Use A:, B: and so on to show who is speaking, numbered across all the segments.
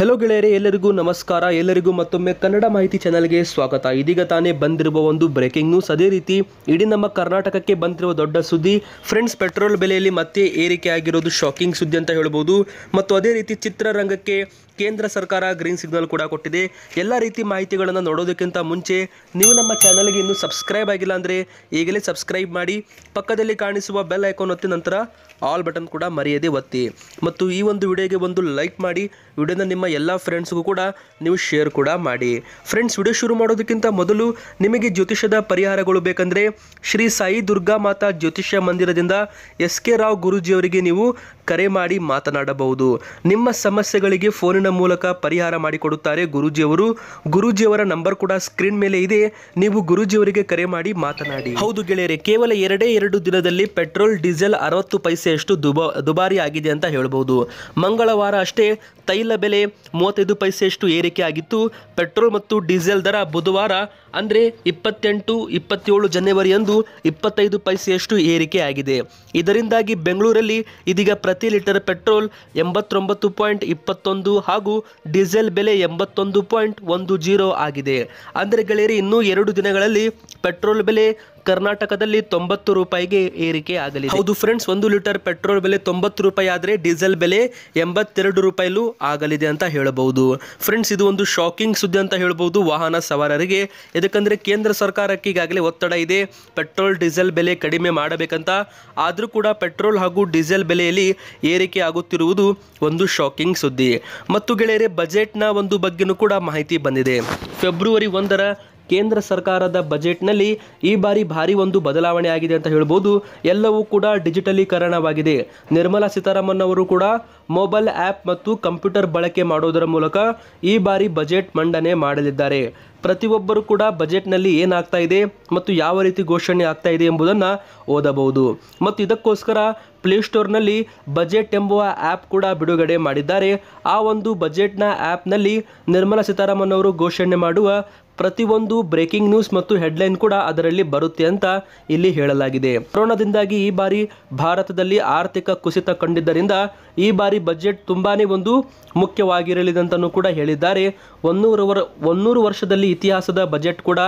A: hello ಗೆಳೆಯರೇ ಎಲ್ಲರಿಗೂ ನಮಸ್ಕಾರ ಎಲ್ಲರಿಗೂ ಮತ್ತೊಮ್ಮೆ ಕನ್ನಡ ಮಾಹಿತಿ ಚಾನಲ್ಗೆ ಸ್ವಾಗತ ಇದೀಗ ತಾನೇ ಬಂದಿರುವ ಒಂದು ಬ್ರೇಕಿಂಗ್ ನ್ಯೂಸ್ ಅದೇ ರೀತಿ ಇಡೀ ನಮ್ಮ ಕರ್ನಾಟಕಕ್ಕೆ ಬಂದಿರುವ ದೊಡ್ಡ ಸುದ್ದಿ ಫ್ರೆಂಡ್ಸ್ ಪೆಟ್ರೋಲ್ ಬೆಲೆಯಲ್ಲಿ ಮತ್ತೆ ಏರಿಕೆ ಆಗಿರೋದು ಶಾಕಿಂಗ್ ಸುದ್ದಿ ಅಂತ ಹೇಳ್ಬೋದು ಮತ್ತು ಅದೇ ರೀತಿ ಚಿತ್ರರಂಗಕ್ಕೆ ಕೇಂದ್ರ ಸರ್ಕಾರ ಗ್ರೀನ್ ಸಿಗ್ನಲ್ ಕೂಡ ಕೊಟ್ಟಿದೆ ಎಲ್ಲ ರೀತಿ ಮಾಹಿತಿಗಳನ್ನು ನೋಡೋದಕ್ಕಿಂತ ಮುಂಚೆ ನೀವು ನಮ್ಮ ಚಾನಲ್ಗೆ ಇನ್ನೂ ಸಬ್ಸ್ಕ್ರೈಬ್ ಆಗಿಲ್ಲ ಅಂದರೆ ಈಗಲೇ ಸಬ್ಸ್ಕ್ರೈಬ್ ಮಾಡಿ ಪಕ್ಕದಲ್ಲಿ ಕಾಣಿಸುವ ಬೆಲ್ ಐಕಾನ್ ಒತ್ತಿ ನಂತರ ಆಲ್ ಬಟನ್ ಕೂಡ ಮರೆಯದೆ ಒತ್ತಿ ಮತ್ತು ಈ ಒಂದು ವಿಡಿಯೋಗೆ ಒಂದು ಲೈಕ್ ಮಾಡಿ ವಿಡಿಯೋನ ನಿಮ್ಮ ಎಲ್ಲ ಫ್ರೆಂಡ್ಸ್ಗೂ ಕೂಡ ನೀವು ಶೇರ್ ಕೂಡ ಮಾಡಿ ಫ್ರೆಂಡ್ಸ್ ವಿಡಿಯೋ ಶುರು ಮಾಡೋದಕ್ಕಿಂತ ಮೊದಲು ನಿಮಗೆ ಜ್ಯೋತಿಷದ ಪರಿಹಾರಗಳು ಬೇಕಂದರೆ ಶ್ರೀ ಸಾಯಿ ದುರ್ಗಾ ಮಾತಾ ಜ್ಯೋತಿಷ್ಯ ಮಂದಿರದಿಂದ ಎಸ್ ಕೆ ರಾವ್ ಗುರೂಜಿಯವರಿಗೆ ನೀವು ಕರೆ ಮಾಡಿ ಮಾತನಾಡಬಹುದು ನಿಮ್ಮ ಸಮಸ್ಯೆಗಳಿಗೆ ಫೋನಿನ ಮೂಲಕ ಪರಿಹಾರ ಮಾಡಿಕೊಡುತ್ತಾರೆ ಗುರುಜಿಯವರು ಗುರುಜಿಯವರ ನಂಬರ್ ಕೂಡ ಸ್ಕ್ರೀನ್ ಮೇಲೆ ಇದೆ ನೀವು ಗುರುಜಿಯವರಿಗೆ ಕರೆ ಮಾಡಿ ಮಾತನಾಡಿ ಹೌದು ಗೆಳೆಯರೆ ಕೇವಲ ಎರಡೇ ಎರಡು ದಿನದಲ್ಲಿ ಪೆಟ್ರೋಲ್ ಡೀಸೆಲ್ ಅರವತ್ತು ಪೈಸೆಯಷ್ಟು ದುಬಾರಿ ಆಗಿದೆ ಅಂತ ಹೇಳಬಹುದು ಮಂಗಳವಾರ ಅಷ್ಟೇ ತೈಲ ಬೆಲೆ ಮೂವತ್ತೈದು ಪೈಸೆಯಷ್ಟು ಏರಿಕೆ ಆಗಿತ್ತು ಪೆಟ್ರೋಲ್ ಮತ್ತು ಡೀಸೆಲ್ ದರ ಬುಧವಾರ ಅಂದರೆ ಇಪ್ಪತ್ತೆಂಟು ಇಪ್ಪತ್ತೇಳು ಜನವರಿಯಂದು ಇಪ್ಪತ್ತೈದು ಪೈಸೆಯಷ್ಟು ಏರಿಕೆ ಆಗಿದೆ ಇದರಿಂದಾಗಿ ಬೆಂಗಳೂರಲ್ಲಿ ಇದೀಗ ಪ್ರತಿ ಲೀಟರ್ ಪೆಟ್ರೋಲ್ ಎಂಬತ್ತೊಂಬತ್ತು ಪಾಯಿಂಟ್ ಇಪ್ಪತ್ತೊಂದು ಹಾಗೂ ಡೀಸೆಲ್ ಬೆಲೆ ಎಂಬತ್ತೊಂದು ಪಾಯಿಂಟ್ ಒಂದು ಜೀರೋ ಆಗಿದೆ ಅಂದರೆ ಗೆಳೆಯರಿ ಇನ್ನೂ ಎರಡು ದಿನಗಳಲ್ಲಿ ಪೆಟ್ರೋಲ್ ಬೆಲೆ ಕರ್ನಾಟಕದಲ್ಲಿ ತೊಂಬತ್ತು ರೂಪಾಯಿಗೆ ಏರಿಕೆ ಆಗಲಿದೆ ಹೌದು ಫ್ರೆಂಡ್ಸ್ ಒಂದು ಲೀಟರ್ ಪೆಟ್ರೋಲ್ ಬೆಲೆ ತೊಂಬತ್ತು ರೂಪಾಯಿ ಆದರೆ ಡೀಸೆಲ್ ಬೆಲೆ ಎಂಬತ್ತೆರಡು ರೂಪಾಯಲ್ಲೂ ಆಗಲಿದೆ ಅಂತ ಹೇಳಬಹುದು ಫ್ರೆಂಡ್ಸ್ ಇದು ಒಂದು ಶಾಕಿಂಗ್ ಸುದ್ದಿ ಅಂತ ಹೇಳಬಹುದು ವಾಹನ ಸವಾರರಿಗೆ ಯಾಕಂದರೆ ಕೇಂದ್ರ ಸರ್ಕಾರಕ್ಕೆ ಈಗಾಗಲೇ ಒತ್ತಡ ಇದೆ ಪೆಟ್ರೋಲ್ ಡೀಸೆಲ್ ಬೆಲೆ ಕಡಿಮೆ ಮಾಡಬೇಕಂತ ಆದರೂ ಕೂಡ ಪೆಟ್ರೋಲ್ ಹಾಗೂ ಡೀಸೆಲ್ ಬೆಲೆಯಲ್ಲಿ ಏರಿಕೆ ಆಗುತ್ತಿರುವುದು ಒಂದು ಶಾಕಿಂಗ್ ಸುದ್ದಿ ಮತ್ತು ಗೆಳೆಯರೆ ಬಜೆಟ್ನ ಒಂದು ಬಗ್ಗೆನೂ ಕೂಡ ಮಾಹಿತಿ ಬಂದಿದೆ ಫೆಬ್ರವರಿ ಒಂದರ ಕೇಂದ್ರ ಸರ್ಕಾರದ ಬಜೆಟ್ನಲ್ಲಿ ಈ ಬಾರಿ ಭಾರಿ ಒಂದು ಬದಲಾವಣೆ ಆಗಿದೆ ಅಂತ ಹೇಳ್ಬೋದು ಎಲ್ಲವೂ ಕೂಡ ಡಿಜಿಟಲೀಕರಣವಾಗಿದೆ ನಿರ್ಮಲಾ ಸೀತಾರಾಮನ್ ಅವರು ಕೂಡ ಮೊಬೈಲ್ ಆ್ಯಪ್ ಮತ್ತು ಕಂಪ್ಯೂಟರ್ ಬಳಕೆ ಮಾಡುವುದರ ಮೂಲಕ ಈ ಬಾರಿ ಬಜೆಟ್ ಮಂಡನೆ ಮಾಡಲಿದ್ದಾರೆ ಪ್ರತಿಯೊಬ್ಬರು ಕೂಡ ಬಜೆಟ್ನಲ್ಲಿ ಏನಾಗ್ತಾ ಇದೆ ಮತ್ತು ಯಾವ ರೀತಿ ಘೋಷಣೆ ಆಗ್ತಾ ಇದೆ ಎಂಬುದನ್ನು ಓದಬಹುದು ಮತ್ತು ಇದಕ್ಕೋಸ್ಕರ ಪ್ಲೇಸ್ಟೋರ್ನಲ್ಲಿ ಬಜೆಟ್ ಎಂಬುವ ಆ್ಯಪ್ ಕೂಡ ಬಿಡುಗಡೆ ಮಾಡಿದ್ದಾರೆ ಆ ಒಂದು ಬಜೆಟ್ನ ಆ್ಯಪ್ನಲ್ಲಿ ನಿರ್ಮಲಾ ಸೀತಾರಾಮನ್ ಅವರು ಘೋಷಣೆ ಮಾಡುವ ಪ್ರತಿಯೊಂದು ಬ್ರೇಕಿಂಗ್ ನ್ಯೂಸ್ ಮತ್ತು ಹೆಡ್ಲೈನ್ ಕೂಡ ಅದರಲ್ಲಿ ಬರುತ್ತೆ ಅಂತ ಇಲ್ಲಿ ಹೇಳಲಾಗಿದೆ ಕೊರೋನಾದಿಂದಾಗಿ ಈ ಬಾರಿ ಭಾರತದಲ್ಲಿ ಆರ್ಥಿಕ ಕುಸಿತ ಕಂಡಿದ್ದರಿಂದ ಈ ಬಾರಿ ಬಜೆಟ್ ತುಂಬಾನೇ ಒಂದು ಮುಖ್ಯವಾಗಿರಲಿದೆ ಅಂತಲೂ ಕೂಡ ಹೇಳಿದ್ದಾರೆ ಒನ್ನೂರು ಒನ್ನೂರು ವರ್ಷದಲ್ಲಿ ಇತಿಹಾಸದ ಬಜೆಟ್ ಕೂಡ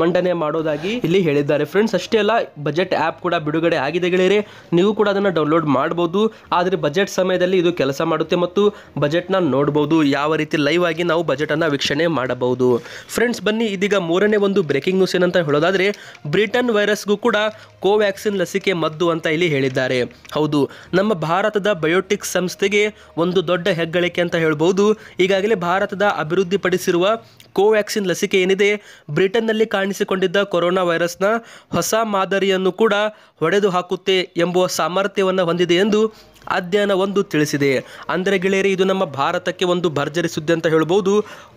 A: ಮಂಡನೆ ಮಾಡೋದಾಗಿ ಇಲ್ಲಿ ಹೇಳಿದ್ದಾರೆ ಫ್ರೆಂಡ್ಸ್ ಅಷ್ಟೇ ಅಲ್ಲ ಬಜೆಟ್ ಆ್ಯಪ್ ಕೂಡ ಬಿಡುಗಡೆ ಆಗಿದೆ ಗೆಳೆಯರೆ ನೀವು ಕೂಡ ಅದನ್ನು ಡೌನ್ಲೋಡ್ ಮಾಡ್ಬೋದು ಆದರೆ ಬಜೆಟ್ ಸಮಯದಲ್ಲಿ ಇದು ಕೆಲಸ ಮಾಡುತ್ತೆ ಮತ್ತು ಬಜೆಟ್ನ ನೋಡ್ಬೋದು ಯಾವ ರೀತಿ ಲೈವ್ ಆಗಿ ನಾವು ಬಜೆಟನ್ನು ವೀಕ್ಷಣೆ ಮಾಡಬಹುದು ಫ್ರೆಂಡ್ಸ್ ಬನ್ನಿ ಇದೀಗ ಮೂರನೇ ಒಂದು ಬ್ರೇಕಿಂಗ್ ನ್ಯೂಸ್ ಏನಂತ ಹೇಳೋದಾದರೆ ಬ್ರಿಟನ್ ವೈರಸ್ಗೂ ಕೂಡ ಕೋವ್ಯಾಕ್ಸಿನ್ ಲಸಿಕೆ ಮದ್ದು ಅಂತ ಇಲ್ಲಿ ಹೇಳಿದ್ದಾರೆ ಹೌದು ನಮ್ಮ ಭಾರತದ ಬಯೋಟಿಕ್ ಸಂಸ್ಥೆಗೆ ಒಂದು ದೊಡ್ಡ ಹೆಗ್ಗಳಿಕೆ ಅಂತ ಹೇಳ್ಬೋದು ಈಗಾಗಲೇ ಭಾರತದ ಅಭಿವೃದ್ಧಿಪಡಿಸಿರುವ ಕೋವ್ಯಾಕ್ಸಿನ್ ಲಸಿಕೆ ಏನಿದೆ ಬ್ರಿಟನ್ನಲ್ಲಿ ಕಾಣಿಸಿಕೊಂಡಿದ್ದ ಕೊರೋನಾ ವೈರಸ್ನ ಹೊಸ ಮಾದರಿಯನ್ನು ಕೂಡ ಹೊಡೆದು ಹಾಕುತ್ತೆ ಎಂಬುವ ಸಾಮರ್ಥ್ಯವನ್ನು ಹೊಂದಿದೆ ಎಂದು ಅಧ್ಯಯನ ಒಂದು ತಿಳಿಸಿದೆ ಅಂದರೆ ಗೆಳೆಯರಿ ಇದು ನಮ್ಮ ಭಾರತಕ್ಕೆ ಒಂದು ಭರ್ಜರಿ ಸುದ್ದಿ ಅಂತ ಹೇಳ್ಬೋದು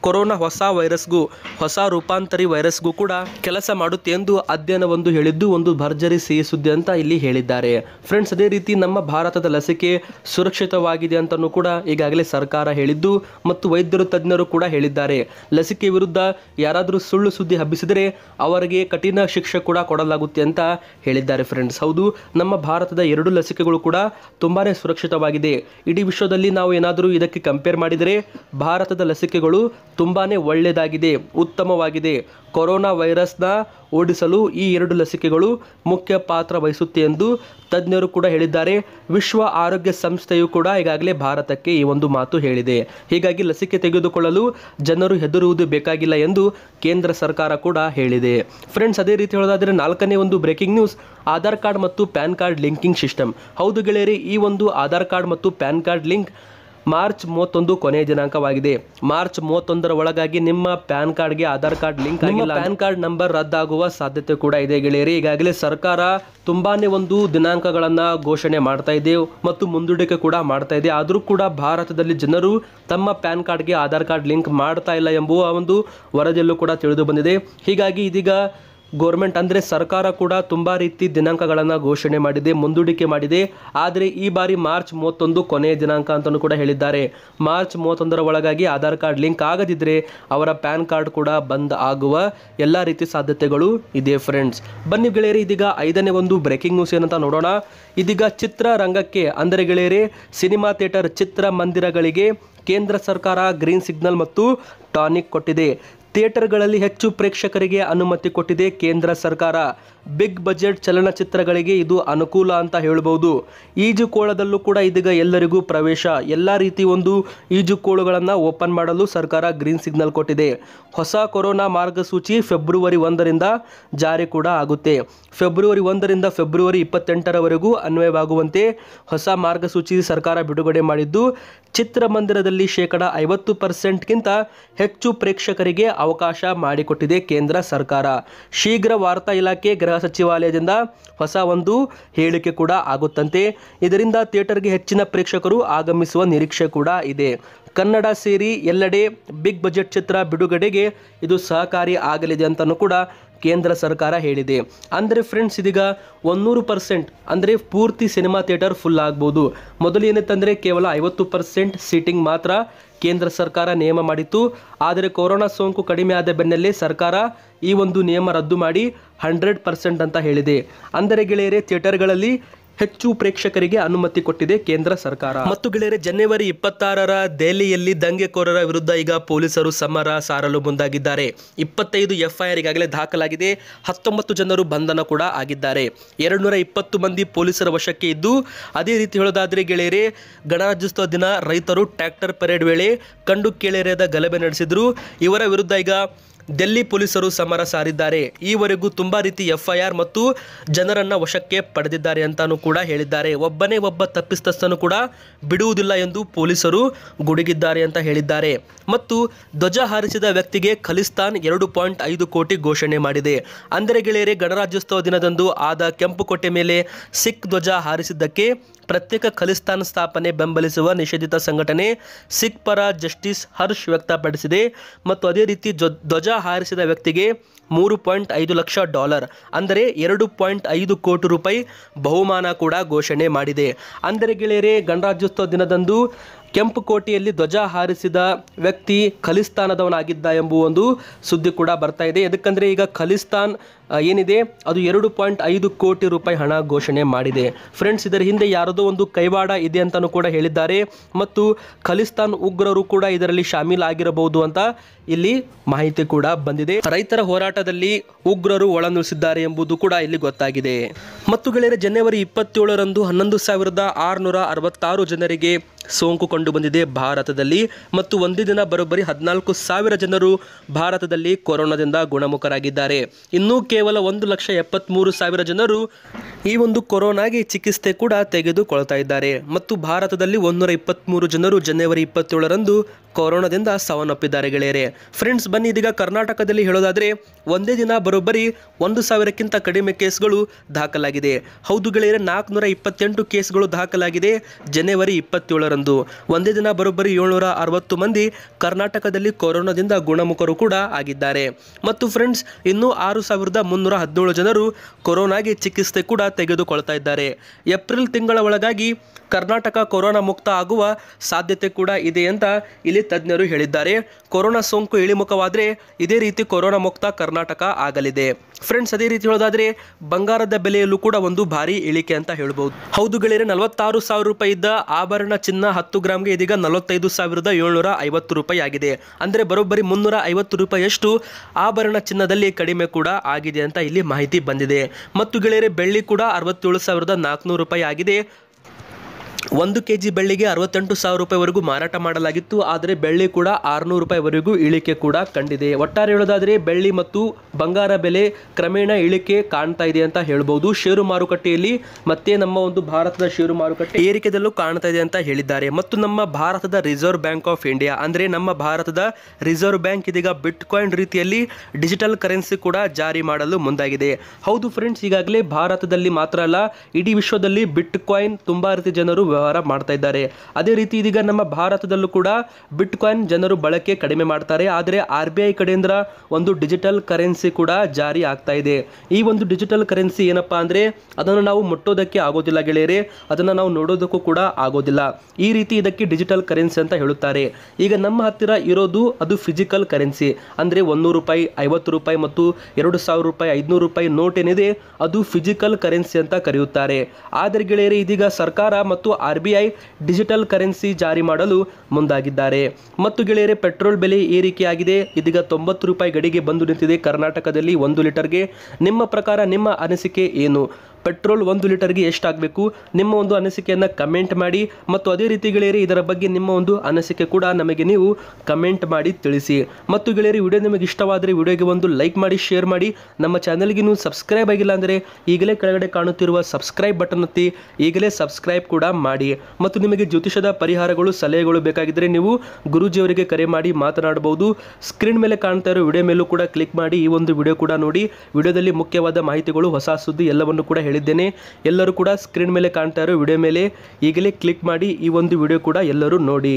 A: ಕೊರೋನಾ ಹೊಸ ವೈರಸ್ಗೂ ಹೊಸ ರೂಪಾಂತರಿ ವೈರಸ್ಗೂ ಕೂಡ ಕೆಲಸ ಮಾಡುತ್ತೆ ಎಂದು ಅಧ್ಯಯನ ಒಂದು ಹೇಳಿದ್ದು ಒಂದು ಭರ್ಜರಿ ಸಿಹಿ ಸುದ್ದಿ ಅಂತ ಇಲ್ಲಿ ಹೇಳಿದ್ದಾರೆ ಫ್ರೆಂಡ್ಸ್ ಅದೇ ರೀತಿ ನಮ್ಮ ಭಾರತದ ಲಸಿಕೆ ಸುರಕ್ಷಿತವಾಗಿದೆ ಅಂತಲೂ ಕೂಡ ಈಗಾಗಲೇ ಸರ್ಕಾರ ಹೇಳಿದ್ದು ಮತ್ತು ವೈದ್ಯರು ತಜ್ಞರು ಕೂಡ ಹೇಳಿದ್ದಾರೆ ಲಸಿಕೆ ವಿರುದ್ಧ ಯಾರಾದರೂ ಸುಳ್ಳು ಸುದ್ದಿ ಹಬ್ಬಿಸಿದರೆ ಅವರಿಗೆ ಕಠಿಣ ಶಿಕ್ಷೆ ಕೂಡ ಕೊಡಲಾಗುತ್ತೆ ಅಂತ ಹೇಳಿದ್ದಾರೆ ಫ್ರೆಂಡ್ಸ್ ಹೌದು ನಮ್ಮ ಭಾರತದ ಎರಡು ಲಸಿಕೆಗಳು ಕೂಡ ತುಂಬಾ ಸುರಕ್ಷಿತವಾಗಿದೆ ಇಡೀ ವಿಶ್ವದಲ್ಲಿ ನಾವು ಏನಾದರೂ ಇದಕ್ಕೆ ಕಂಪೇರ್ ಮಾಡಿದರೆ ಭಾರತದ ಲಸಿಕೆಗಳು ತುಂಬಾ ಒಳ್ಳೆಯದಾಗಿದೆ ಉತ್ತಮವಾಗಿದೆ ಕೊರೋನಾ ವೈರಸ್ನ ಓಡಿಸಲು ಈ ಎರಡು ಲಸಿಕೆಗಳು ಮುಖ್ಯ ಪಾತ್ರ ವಹಿಸುತ್ತೆ ಎಂದು ತಜ್ಞರು ಕೂಡ ಹೇಳಿದ್ದಾರೆ ವಿಶ್ವ ಆರೋಗ್ಯ ಸಂಸ್ಥೆಯು ಕೂಡ ಈಗಾಗಲೇ ಭಾರತಕ್ಕೆ ಈ ಒಂದು ಮಾತು ಹೇಳಿದೆ ಹೀಗಾಗಿ ಲಸಿಕೆ ತೆಗೆದುಕೊಳ್ಳಲು ಜನರು ಹೆದರುವುದು ಬೇಕಾಗಿಲ್ಲ ಎಂದು ಕೇಂದ್ರ ಸರ್ಕಾರ ಕೂಡ ಹೇಳಿದೆ ಫ್ರೆಂಡ್ಸ್ ಅದೇ ರೀತಿ ಹೇಳೋದಾದರೆ ನಾಲ್ಕನೇ ಒಂದು ಬ್ರೇಕಿಂಗ್ ನ್ಯೂಸ್ ಆಧಾರ್ ಕಾರ್ಡ್ ಮತ್ತು ಪ್ಯಾನ್ ಕಾರ್ಡ್ ಲಿಂಕಿಂಗ್ ಸಿಸ್ಟಮ್ ಹೌದು ಗೆಳೆಯರಿ ಈ ಒಂದು ಆಧಾರ್ ಕಾರ್ಡ್ ಮತ್ತು ಪ್ಯಾನ್ ಕಾರ್ಡ್ ಲಿಂಕ್ ಮಾರ್ಚ್ ಮೂವತ್ತೊಂದು ಕೊನೆಯ ದಿನಾಂಕವಾಗಿದೆ ಮಾರ್ಚ್ ಮೂವತ್ತೊಂದರ ಒಳಗಾಗಿ ನಿಮ್ಮ ಪ್ಯಾನ್ ಕಾರ್ಡ್ಗೆ ಆಧಾರ್ ಕಾರ್ಡ್ ಲಿಂಕ್ ಆಗಿಲ್ಲ ಪ್ಯಾನ್ ಕಾರ್ಡ್ ನಂಬರ್ ರದ್ದಾಗುವ ಸಾಧ್ಯತೆ ಕೂಡ ಇದೆ ಗೆಳೆಯರಿ ಈಗಾಗಲೇ ಸರ್ಕಾರ ತುಂಬಾನೇ ಒಂದು ದಿನಾಂಕಗಳನ್ನು ಘೋಷಣೆ ಮಾಡ್ತಾ ಇದೆ ಮತ್ತು ಮುಂದೂಡಿಕೆ ಕೂಡ ಮಾಡ್ತಾ ಇದೆ ಆದರೂ ಕೂಡ ಭಾರತದಲ್ಲಿ ಜನರು ತಮ್ಮ ಪ್ಯಾನ್ ಕಾರ್ಡ್ಗೆ ಆಧಾರ್ ಕಾರ್ಡ್ ಲಿಂಕ್ ಮಾಡ್ತಾ ಇಲ್ಲ ಎಂಬುವ ಒಂದು ವರದಿಯಲ್ಲೂ ಕೂಡ ತಿಳಿದು ಬಂದಿದೆ ಹೀಗಾಗಿ ಇದೀಗ ಗೋರ್ಮೆಂಟ್ ಅಂದರೆ ಸರ್ಕಾರ ಕೂಡ ತುಂಬ ರೀತಿ ದಿನಾಂಕಗಳನ್ನು ಘೋಷಣೆ ಮಾಡಿದೆ ಮುಂದೂಡಿಕೆ ಮಾಡಿದೆ ಆದರೆ ಈ ಬಾರಿ ಮಾರ್ಚ್ ಮೂವತ್ತೊಂದು ಕೊನೆಯ ದಿನಾಂಕ ಅಂತಲೂ ಕೂಡ ಹೇಳಿದ್ದಾರೆ ಮಾರ್ಚ್ ಮೂವತ್ತೊಂದರ ಒಳಗಾಗಿ ಆಧಾರ್ ಕಾರ್ಡ್ ಲಿಂಕ್ ಆಗದಿದ್ದರೆ ಅವರ ಪ್ಯಾನ್ ಕಾರ್ಡ್ ಕೂಡ ಬಂದ್ ಆಗುವ ಎಲ್ಲ ರೀತಿ ಸಾಧ್ಯತೆಗಳು ಇದೆ ಫ್ರೆಂಡ್ಸ್ ಬನ್ನಿ ಗೆಳೆಯರಿ ಇದೀಗ ಐದನೇ ಒಂದು ಬ್ರೇಕಿಂಗ್ ನ್ಯೂಸ್ ಏನಂತ ನೋಡೋಣ ಇದೀಗ ಚಿತ್ರರಂಗಕ್ಕೆ ಅಂದರೆ ಗೆಳೆಯರಿ ಸಿನಿಮಾ ಥಿಯೇಟರ್ ಚಿತ್ರ ಮಂದಿರಗಳಿಗೆ ಕೇಂದ್ರ ಸರ್ಕಾರ ಗ್ರೀನ್ ಸಿಗ್ನಲ್ ಮತ್ತು ಟಾನಿಕ್ ಕೊಟ್ಟಿದೆ ಥಿಯೇಟರ್ಗಳಲ್ಲಿ ಹೆಚ್ಚು ಪ್ರೇಕ್ಷಕರಿಗೆ ಅನುಮತಿ ಕೊಟ್ಟಿದೆ ಕೇಂದ್ರ ಸರ್ಕಾರ ಬಿಗ್ ಬಜೆಟ್ ಚಲನಚಿತ್ರಗಳಿಗೆ ಇದು ಅನುಕೂಲ ಅಂತ ಈಜು ಈಜುಕೋಳದಲ್ಲೂ ಕೂಡ ಇದೀಗ ಎಲ್ಲರಿಗೂ ಪ್ರವೇಶ ಎಲ್ಲ ರೀತಿ ಒಂದು ಈಜುಕೋಳುಗಳನ್ನು ಓಪನ್ ಮಾಡಲು ಸರ್ಕಾರ ಗ್ರೀನ್ ಸಿಗ್ನಲ್ ಕೊಟ್ಟಿದೆ ಹೊಸ ಕೊರೋನಾ ಮಾರ್ಗಸೂಚಿ ಫೆಬ್ರವರಿ ಒಂದರಿಂದ ಜಾರಿ ಕೂಡ ಆಗುತ್ತೆ ಫೆಬ್ರವರಿ ಒಂದರಿಂದ ಫೆಬ್ರವರಿ ಇಪ್ಪತ್ತೆಂಟರವರೆಗೂ ಅನ್ವಯವಾಗುವಂತೆ ಹೊಸ ಮಾರ್ಗಸೂಚಿ ಸರ್ಕಾರ ಬಿಡುಗಡೆ ಮಾಡಿದ್ದು ಚಿತ್ರಮಂದಿರದಲ್ಲಿ ಶೇಕಡ ಐವತ್ತು ಪರ್ಸೆಂಟ್ಗಿಂತ ಹೆಚ್ಚು ಪ್ರೇಕ್ಷಕರಿಗೆ ಅವಕಾಶ ಮಾಡಿಕೊಟ್ಟಿದೆ ಕೇಂದ್ರ ಸರ್ಕಾರ ಶೀಘ್ರ ವಾರ್ತಾ ಇಲಾಖೆ ಗೃಹ ಗೃಹ ಸಚಿವಾಲಯದಿಂದ ಹೊಸ ಒಂದು ಹೇಳಿಕೆ ಕೂಡ ಆಗುತ್ತಂತೆ ಇದರಿಂದ ಥಿಯೇಟರ್ಗೆ ಹೆಚ್ಚಿನ ಪ್ರೇಕ್ಷಕರು ಆಗಮಿಸುವ ನಿರೀಕ್ಷೆ ಕೂಡ ಇದೆ ಕನ್ನಡ ಸೇರಿ ಎಲ್ಲೆಡೆ ಬಿಗ್ ಬಜೆಟ್ ಚಿತ್ರ ಬಿಡುಗಡೆಗೆ ಇದು ಸಹಕಾರಿ ಆಗಲಿದೆ ಅಂತಲೂ ಕೂಡ ಕೇಂದ್ರ ಸರ್ಕಾರ ಹೇಳಿದೆ ಅಂದರೆ ಫ್ರೆಂಡ್ಸ್ ಇದೀಗ ಒಂದೂರು ಪರ್ಸೆಂಟ್ ಅಂದರೆ ಪೂರ್ತಿ ಸಿನಿಮಾ ಥಿಯೇಟರ್ ಫುಲ್ ಆಗ್ಬೋದು ಮೊದಲು ಏನಿತ್ತಂದರೆ ಕೇವಲ ಐವತ್ತು ಪರ್ಸೆಂಟ್ ಸೀಟಿಂಗ್ ಮಾತ್ರ ಕೇಂದ್ರ ಸರ್ಕಾರ ನಿಯಮ ಮಾಡಿತ್ತು ಆದರೆ ಕೊರೋನಾ ಸೋಂಕು ಕಡಿಮೆ ಆದ ಬೆನ್ನಲ್ಲೇ ಸರ್ಕಾರ ಈ ಒಂದು ನಿಯಮ ರದ್ದು ಮಾಡಿ ಹಂಡ್ರೆಡ್ ಪರ್ಸೆಂಟ್ ಅಂತ ಹೇಳಿದೆ ಅಂದರೆ ಗೆಳೆಯರೆ ಥಿಯೇಟರ್ಗಳಲ್ಲಿ ಹೆಚ್ಚು ಪ್ರೇಕ್ಷಕರಿಗೆ ಅನುಮತಿ ಕೊಟ್ಟಿದೆ ಕೇಂದ್ರ ಸರ್ಕಾರ ಮತ್ತು ಗೆಳೆಯರೆ ಜನವರಿ ಇಪ್ಪತ್ತಾರರ ದೆಹಲಿಯಲ್ಲಿ ದಂಗೆಕೋರರ ವಿರುದ್ಧ ಈಗ ಪೊಲೀಸರು ಸಮರ ಸಾರಲು ಮುಂದಾಗಿದ್ದಾರೆ ಇಪ್ಪತ್ತೈದು ಎಫ್ಐಆರ್ ಈಗಾಗಲೇ ದಾಖಲಾಗಿದೆ ಹತ್ತೊಂಬತ್ತು ಜನರು ಬಂಧನ ಕೂಡ ಆಗಿದ್ದಾರೆ ನೂರ ಇಪ್ಪತ್ತು ಮಂದಿ ಪೊಲೀಸರ ವಶಕ್ಕೆ ಇದ್ದು ಅದೇ ರೀತಿ ಹೇಳೋದಾದ್ರೆ ಗೆಳೆಯರೆ ಗಣರಾಜ್ಯೋತ್ಸವ ದಿನ ರೈತರು ಟ್ರ್ಯಾಕ್ಟರ್ ಪರೇಡ್ ವೇಳೆ ಕಂಡು ಕೇಳೆರೆಯದ ಗಲಭೆ ನಡೆಸಿದ್ರು ಇವರ ವಿರುದ್ಧ ಈಗ ಡೆಲ್ಲಿ ಪೊಲೀಸರು ಸಮರ ಸಾರಿದ್ದಾರೆ ಈವರೆಗೂ ತುಂಬಾ ರೀತಿ ಎಫ್ಐಆರ್ ಮತ್ತು ಜನರನ್ನು ವಶಕ್ಕೆ ಪಡೆದಿದ್ದಾರೆ ಅಂತಾನು ಕೂಡ ಹೇಳಿದ್ದಾರೆ ಒಬ್ಬನೇ ಒಬ್ಬ ತಪ್ಪಿಸ್ತಸ್ಥನು ಕೂಡ ಬಿಡುವುದಿಲ್ಲ ಎಂದು ಪೊಲೀಸರು ಗುಡುಗಿದ್ದಾರೆ ಅಂತ ಹೇಳಿದ್ದಾರೆ ಮತ್ತು ಧ್ವಜ ಹಾರಿಸಿದ ವ್ಯಕ್ತಿಗೆ ಖಲಿಸ್ತಾನ್ ಎರಡು ಪಾಯಿಂಟ್ ಐದು ಕೋಟಿ ಘೋಷಣೆ ಮಾಡಿದೆ ಅಂದರೆ ಗೆಳೆಯರೆ ಗಣರಾಜ್ಯೋತ್ಸವ ದಿನದಂದು ಆದ ಕೆಂಪು ಮೇಲೆ ಸಿಖ್ ಧ್ವಜ ಹಾರಿಸಿದ್ದಕ್ಕೆ ಪ್ರತ್ಯೇಕ ಖಲಿಸ್ತಾನ್ ಸ್ಥಾಪನೆ ಬೆಂಬಲಿಸುವ ನಿಷೇಧಿತ ಸಂಘಟನೆ ಸಿಖ್ ಪರ ಜಸ್ಟಿಸ್ ಹರ್ಷ್ ವ್ಯಕ್ತಪಡಿಸಿದೆ ಮತ್ತು ಅದೇ ರೀತಿ ಧ್ವಜ ಹಾರಿಸಿದ ವ್ಯಕ್ತಿಗೆ ಮೂರು ಪಾಯಿಂಟ್ ಐದು ಲಕ್ಷ ಡಾಲರ್ ಅಂದರೆ ಎರಡು ಪಾಯಿಂಟ್ ಐದು ಕೋಟಿ ರೂಪಾಯಿ ಬಹುಮಾನ ಕೂಡ ಘೋಷಣೆ ಮಾಡಿದೆ ಅಂದರೆ ಗೆಳೆಯರೇ ಗಣರಾಜ್ಯೋತ್ಸವ ದಿನದಂದು ಕೆಂಪು ಕೋಟೆಯಲ್ಲಿ ಧ್ವಜ ಹಾರಿಸಿದ ವ್ಯಕ್ತಿ ಖಲಿಸ್ತಾನದವನಾಗಿದ್ದ ಎಂಬ ಒಂದು ಸುದ್ದಿ ಕೂಡ ಬರ್ತಾ ಇದೆ ಎದಕ್ಕಂದರೆ ಈಗ ಖಲಿಸ್ತಾನ್ ಏನಿದೆ ಅದು ಎರಡು ಪಾಯಿಂಟ್ ಐದು ಕೋಟಿ ರೂಪಾಯಿ ಹಣ ಘೋಷಣೆ ಮಾಡಿದೆ ಫ್ರೆಂಡ್ಸ್ ಇದರ ಹಿಂದೆ ಯಾರದೋ ಒಂದು ಕೈವಾಡ ಇದೆ ಅಂತಲೂ ಕೂಡ ಹೇಳಿದ್ದಾರೆ ಮತ್ತು ಖಲಿಸ್ತಾನ್ ಉಗ್ರರು ಕೂಡ ಇದರಲ್ಲಿ ಶಾಮೀಲಾಗಿರಬಹುದು ಅಂತ ಇಲ್ಲಿ ಮಾಹಿತಿ ಕೂಡ ಬಂದಿದೆ ರೈತರ ಹೋರಾಟದಲ್ಲಿ ಉಗ್ರರು ಒಳನುಳಿಸಿದ್ದಾರೆ ಎಂಬುದು ಕೂಡ ಇಲ್ಲಿ ಗೊತ್ತಾಗಿದೆ ಮತ್ತು ಗೆಳೆಯರ ಜನವರಿ ಇಪ್ಪತ್ತೇಳರಂದು ಹನ್ನೊಂದು ಸಾವಿರದ ಆರುನೂರ ಅರವತ್ತಾರು ಜನರಿಗೆ ಸೋಂಕು ಕಂಡುಬಂದಿದೆ ಭಾರತದಲ್ಲಿ ಮತ್ತು ಒಂದೇ ದಿನ ಬರೋಬ್ಬರಿ ಹದಿನಾಲ್ಕು ಸಾವಿರ ಜನರು ಭಾರತದಲ್ಲಿ ಕೊರೋನಾದಿಂದ ಗುಣಮುಖರಾಗಿದ್ದಾರೆ ಇನ್ನೂ ಕೇವಲ ಒಂದು ಲಕ್ಷ ಎಪ್ಪತ್ತ್ಮೂರು ಸಾವಿರ ಜನರು ಈ ಒಂದು ಕೊರೋನಾಗೆ ಚಿಕಿತ್ಸೆ ಕೂಡ ತೆಗೆದುಕೊಳ್ತಾ ಇದ್ದಾರೆ ಮತ್ತು ಭಾರತದಲ್ಲಿ ಒಂದೂರ ಇಪ್ಪತ್ತ್ಮೂರು ಜನರು ಜನವರಿ ಇಪ್ಪತ್ತೇಳರಂದು ಕೊರೋನಾದಿಂದ ಸಾವನ್ನಪ್ಪಿದ್ದಾರೆ ಗೆಳೆಯರೆ ಫ್ರೆಂಡ್ಸ್ ಬನ್ನಿ ಇದೀಗ ಕರ್ನಾಟಕದಲ್ಲಿ ಹೇಳೋದಾದರೆ ಒಂದೇ ದಿನ ಬರೋಬ್ಬರಿ ಒಂದು ಸಾವಿರಕ್ಕಿಂತ ಕಡಿಮೆ ಕೇಸ್ಗಳು ದಾಖಲಾಗಿದೆ ಹೌದು ಗೆಳೆಯರೆ ನಾಲ್ಕುನೂರ ಇಪ್ಪತ್ತೆಂಟು ಕೇಸ್ಗಳು ದಾಖಲಾಗಿದೆ ಜನವರಿ ಇಪ್ಪತ್ತೇಳರಂದು ಒಂದೇ ದಿನ ಬರೋಬ್ಬರಿ ಏಳ್ನೂರ ಅರವತ್ತು ಮಂದಿ ಕರ್ನಾಟಕದಲ್ಲಿ ಕೊರೋನಾದಿಂದ ಗುಣಮುಖರು ಕೂಡ ಆಗಿದ್ದಾರೆ ಮತ್ತು ಫ್ರೆಂಡ್ಸ್ ಇನ್ನೂ ಆರು ಸಾವಿರದ ಮುನ್ನೂರ ಹದಿನೇಳು ಜನರು ಕೊರೋನಾಗೆ ಚಿಕಿತ್ಸೆ ಕೂಡ ತೆಗೆದುಕೊಳ್ತಾ ಇದ್ದಾರೆ ಏಪ್ರಿಲ್ ತಿಂಗಳ ಒಳಗಾಗಿ ಕರ್ನಾಟಕ ಕೊರೋನಾ ಮುಕ್ತ ಆಗುವ ಸಾಧ್ಯತೆ ಕೂಡ ಇದೆ ಅಂತ ಇಲ್ಲಿ ತಜ್ಞರು ಹೇಳಿದ್ದಾರೆ ಕೊರೋನಾ ಸೋಂಕು ಇಳಿಮುಖವಾದರೆ ಇದೇ ರೀತಿ ಕೊರೋನಾ ಮುಕ್ತ ಕರ್ನಾಟಕ ಆಗಲಿದೆ ಫ್ರೆಂಡ್ಸ್ ಅದೇ ರೀತಿ ಹೇಳೋದಾದರೆ ಬಂಗಾರದ ಬೆಲೆಯಲ್ಲೂ ಕೂಡ ಒಂದು ಭಾರಿ ಇಳಿಕೆ ಅಂತ ಹೇಳಬಹುದು ಹೌದು ಗೆಳೆಯರೆ ನಲವತ್ತಾರು ಸಾವಿರ ರೂಪಾಯಿ ಇದ್ದ ಆಭರಣ ಚಿನ್ನ ಹತ್ತು ಗ್ರಾಮ್ಗೆ ಇದೀಗ ನಲವತ್ತೈದು ಸಾವಿರದ ಏಳ್ನೂರ ಐವತ್ತು ರೂಪಾಯಿ ಆಗಿದೆ ಅಂದರೆ ಬರೋಬ್ಬರಿ ಮುನ್ನೂರ ಐವತ್ತು ರೂಪಾಯಿಯಷ್ಟು ಆಭರಣ ಚಿನ್ನದಲ್ಲಿ ಕಡಿಮೆ ಕೂಡ ಆಗಿದೆ ಅಂತ ಇಲ್ಲಿ ಮಾಹಿತಿ ಬಂದಿದೆ ಮತ್ತು ಗೆಳೆಯರೆ ಬೆಳ್ಳಿ ಕೂಡ ಅರವತ್ತೇಳು ಸಾವಿರದ ನಾಲ್ಕುನೂರು ರೂಪಾಯಿ ಆಗಿದೆ ಒಂದು ಕೆ ಜಿ ಬೆಳ್ಳಿಗೆ ಅರವತ್ತೆಂಟು ಸಾವಿರ ರೂಪಾಯಿವರೆಗೂ ಮಾರಾಟ ಮಾಡಲಾಗಿತ್ತು ಆದರೆ ಬೆಳ್ಳಿ ಕೂಡ ಆರುನೂರು ರೂಪಾಯಿವರೆಗೂ ಇಳಿಕೆ ಕೂಡ ಕಂಡಿದೆ ಒಟ್ಟಾರೆ ಹೇಳೋದಾದರೆ ಬೆಳ್ಳಿ ಮತ್ತು ಬಂಗಾರ ಬೆಲೆ ಕ್ರಮೇಣ ಇಳಿಕೆ ಕಾಣ್ತಾ ಇದೆ ಅಂತ ಹೇಳ್ಬೋದು ಷೇರು ಮಾರುಕಟ್ಟೆಯಲ್ಲಿ ಮತ್ತೆ ನಮ್ಮ ಒಂದು ಭಾರತದ ಷೇರು ಮಾರುಕಟ್ಟೆ ಏರಿಕೆದಲ್ಲೂ ಕಾಣ್ತಾ ಇದೆ ಅಂತ ಹೇಳಿದ್ದಾರೆ ಮತ್ತು ನಮ್ಮ ಭಾರತದ ರಿಸರ್ವ್ ಬ್ಯಾಂಕ್ ಆಫ್ ಇಂಡಿಯಾ ಅಂದರೆ ನಮ್ಮ ಭಾರತದ ರಿಸರ್ವ್ ಬ್ಯಾಂಕ್ ಇದೀಗ ಬಿಟ್ಕಾಯಿನ್ ರೀತಿಯಲ್ಲಿ ಡಿಜಿಟಲ್ ಕರೆನ್ಸಿ ಕೂಡ ಜಾರಿ ಮಾಡಲು ಮುಂದಾಗಿದೆ ಹೌದು ಫ್ರೆಂಡ್ಸ್ ಈಗಾಗಲೇ ಭಾರತದಲ್ಲಿ ಮಾತ್ರ ಅಲ್ಲ ಇಡೀ ವಿಶ್ವದಲ್ಲಿ ಬಿಟ್ ಕಾಯಿನ್ ತುಂಬ ರೀತಿ ಜನರು ವ್ಯವಹಾರ ಮಾಡ್ತಾ ಇದ್ದಾರೆ ಅದೇ ರೀತಿ ಇದೀಗ ನಮ್ಮ ಭಾರತದಲ್ಲೂ ಕೂಡ ಬಿಟ್ ಕಾಯಿನ್ ಜನರು ಬಳಕೆ ಕಡಿಮೆ ಮಾಡ್ತಾರೆ ಆದರೆ ಆರ್ ಬಿ ಐ ಕಡೆಯಿಂದ ಒಂದು ಡಿಜಿಟಲ್ ಕರೆನ್ಸಿ ಕೂಡ ಜಾರಿ ಆಗ್ತಾ ಇದೆ ಈ ಒಂದು ಡಿಜಿಟಲ್ ಕರೆನ್ಸಿ ಏನಪ್ಪಾ ಅಂದರೆ ಅದನ್ನು ನಾವು ಮುಟ್ಟೋದಕ್ಕೆ ಆಗೋದಿಲ್ಲ ಗೆಳೆಯರೆ ಅದನ್ನು ನಾವು ನೋಡೋದಕ್ಕೂ ಕೂಡ ಆಗೋದಿಲ್ಲ ಈ ರೀತಿ ಇದಕ್ಕೆ ಡಿಜಿಟಲ್ ಕರೆನ್ಸಿ ಅಂತ ಹೇಳುತ್ತಾರೆ ಈಗ ನಮ್ಮ ಹತ್ತಿರ ಇರೋದು ಅದು ಫಿಸಿಕಲ್ ಕರೆನ್ಸಿ ಅಂದರೆ ಒಂದೂರು ರೂಪಾಯಿ ಐವತ್ತು ರೂಪಾಯಿ ಮತ್ತು ಎರಡು ಸಾವಿರ ರೂಪಾಯಿ ಐದುನೂರು ರೂಪಾಯಿ ನೋಟ್ ಏನಿದೆ ಅದು ಫಿಸಿಕಲ್ ಕರೆನ್ಸಿ ಅಂತ ಕರೆಯುತ್ತಾರೆ ಆದರೆ ಗೆಳೆಯರೆ ಇದೀಗ ಸರ್ಕಾರ ಮತ್ತು ಆರ್ಬಿಐ ಡಿಜಿಟಲ್ ಕರೆನ್ಸಿ ಜಾರಿ ಮಾಡಲು ಮುಂದಾಗಿದ್ದಾರೆ ಮತ್ತು ಗೆಳೆಯರೆ ಪೆಟ್ರೋಲ್ ಬೆಲೆ ಏರಿಕೆಯಾಗಿದೆ ಇದೀಗ ತೊಂಬತ್ತು ರೂಪಾಯಿ ಗಡಿಗೆ ಬಂದು ನಿಂತಿದೆ ಕರ್ನಾಟಕದಲ್ಲಿ ಒಂದು ಲೀಟರ್ಗೆ ನಿಮ್ಮ ಪ್ರಕಾರ ನಿಮ್ಮ ಅನಿಸಿಕೆ ಏನು ಪೆಟ್ರೋಲ್ ಒಂದು ಲೀಟರ್ಗೆ ಎಷ್ಟಾಗಬೇಕು ನಿಮ್ಮ ಒಂದು ಅನಿಸಿಕೆಯನ್ನು ಕಮೆಂಟ್ ಮಾಡಿ ಮತ್ತು ಅದೇ ರೀತಿ ಗೆಳೆಯರಿ ಇದರ ಬಗ್ಗೆ ನಿಮ್ಮ ಒಂದು ಅನಿಸಿಕೆ ಕೂಡ ನಮಗೆ ನೀವು ಕಮೆಂಟ್ ಮಾಡಿ ತಿಳಿಸಿ ಮತ್ತು ಗೆಳೆಯರಿ ವಿಡಿಯೋ ನಿಮಗೆ ಇಷ್ಟವಾದರೆ ವಿಡಿಯೋಗೆ ಒಂದು ಲೈಕ್ ಮಾಡಿ ಶೇರ್ ಮಾಡಿ ನಮ್ಮ ಚಾನಲ್ಗೆ ನೀವು ಸಬ್ಸ್ಕ್ರೈಬ್ ಆಗಿಲ್ಲ ಅಂದರೆ ಈಗಲೇ ಕೆಳಗಡೆ ಕಾಣುತ್ತಿರುವ ಸಬ್ಸ್ಕ್ರೈಬ್ ಬಟನ್ ಒತ್ತಿ ಈಗಲೇ ಸಬ್ಸ್ಕ್ರೈಬ್ ಕೂಡ ಮಾಡಿ ಮತ್ತು ನಿಮಗೆ ಜ್ಯೋತಿಷದ ಪರಿಹಾರಗಳು ಸಲಹೆಗಳು ಬೇಕಾಗಿದ್ದರೆ ನೀವು ಗುರುಜಿಯವರಿಗೆ ಕರೆ ಮಾಡಿ ಮಾತನಾಡಬಹುದು ಸ್ಕ್ರೀನ್ ಮೇಲೆ ಕಾಣ್ತಾ ಇರೋ ವಿಡಿಯೋ ಮೇಲೂ ಕೂಡ ಕ್ಲಿಕ್ ಮಾಡಿ ಈ ಒಂದು ವಿಡಿಯೋ ಕೂಡ ನೋಡಿ ವಿಡಿಯೋದಲ್ಲಿ ಮುಖ್ಯವಾದ ಮಾಹಿತಿಗಳು ಹೊಸ ಸುದ್ದಿ ಎಲ್ಲವನ್ನು ಕೂಡ ಹೇಳಿ ಹೇಳಿದ್ದೇನೆ ಎಲ್ಲರೂ ಕೂಡ ಸ್ಕ್ರೀನ್ ಮೇಲೆ ಕಾಣ್ತಾ ಇರೋ ವಿಡಿಯೋ ಮೇಲೆ ಈಗಲೇ ಕ್ಲಿಕ್ ಮಾಡಿ ಈ ಒಂದು ವಿಡಿಯೋ ಕೂಡ ಎಲ್ಲರೂ ನೋಡಿ